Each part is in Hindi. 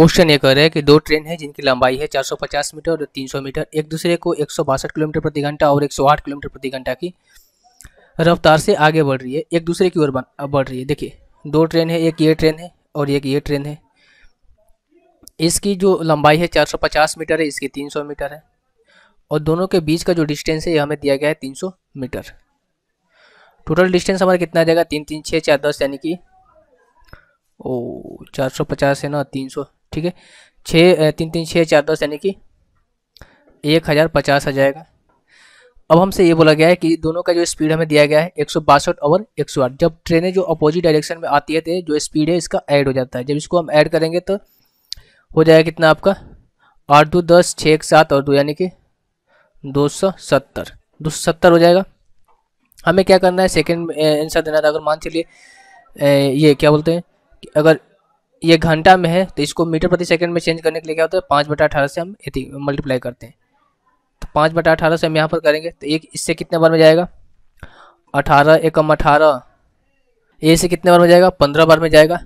क्वेश्चन ये कह रहे हैं कि दो ट्रेन है जिनकी लंबाई है 450 मीटर और 300 मीटर एक दूसरे को एक किलोमीटर प्रति घंटा और 108 किलोमीटर प्रति घंटा की रफ्तार से आगे बढ़ रही है एक दूसरे की ओर बढ़ रही है देखिए दो ट्रेन है एक ये ट्रेन है और एक ये ट्रेन है इसकी जो लंबाई है 450 मीटर है इसकी 300 मीटर है और दोनों के बीच का जो डिस्टेंस है ये हमें दिया गया है 300 मीटर टोटल डिस्टेंस हमारा कितना जाएगा तीन तीन छः चार दस यानी कि ओ 450 है ना सौ ठीक है छः तीन तीन छः चार दस यानी कि एक हज़ार पचास आ जाएगा अब हमसे ये बोला गया है कि दोनों का जो स्पीड हमें दिया गया है एक सौ बासठ और एक सौ आठ जब ट्रेनें जो अपोजिट डायरेक्शन में आती है तो जो स्पीड है इसका ऐड हो जाता है जब इसको हम ऐड करेंगे तो हो जाएगा कितना आपका आठ दो दस छः एक सात और दो यानी कि दो सौ सत्तर दो सौ सत्तर हो जाएगा हमें क्या करना है सेकेंड आंसर देना था अगर मान चलिए ये क्या बोलते हैं कि अगर ये घंटा में है तो इसको मीटर प्रति सेकंड में चेंज करने के लिए क्या होता है पाँच बटा अठारह से हम मल्टीप्लाई करते हैं तो पाँच बटा अठारह से हम यहाँ पर करेंगे तो एक इससे कितने बार में जाएगा अठारह एकम अठारह ए से कितने बार में जाएगा पंद्रह बार में जाएगा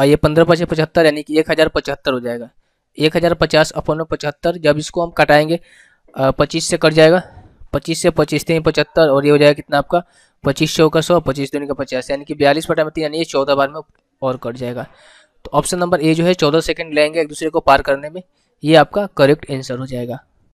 और ये पंद्रह पचे पचहत्तर यानी कि एक हज़ार पचहत्तर हो जाएगा एक हज़ार पचास अपन पचहत्तर जब इसको हम कटाएँगे पच्चीस से कट जाएगा पच्चीस से पच्चीस तीन पचहत्तर और ये हो जाएगा कितना आपका पच्चीस सौ का सौ पच्चीस दिन का पचास यानी कि बयालीस बटा में तीन यानी ये चौदह बार में और कट जाएगा तो ऑप्शन नंबर ए जो है चौदह सेकेंड लेंगे एक दूसरे को पार करने में ये आपका करेक्ट आंसर हो जाएगा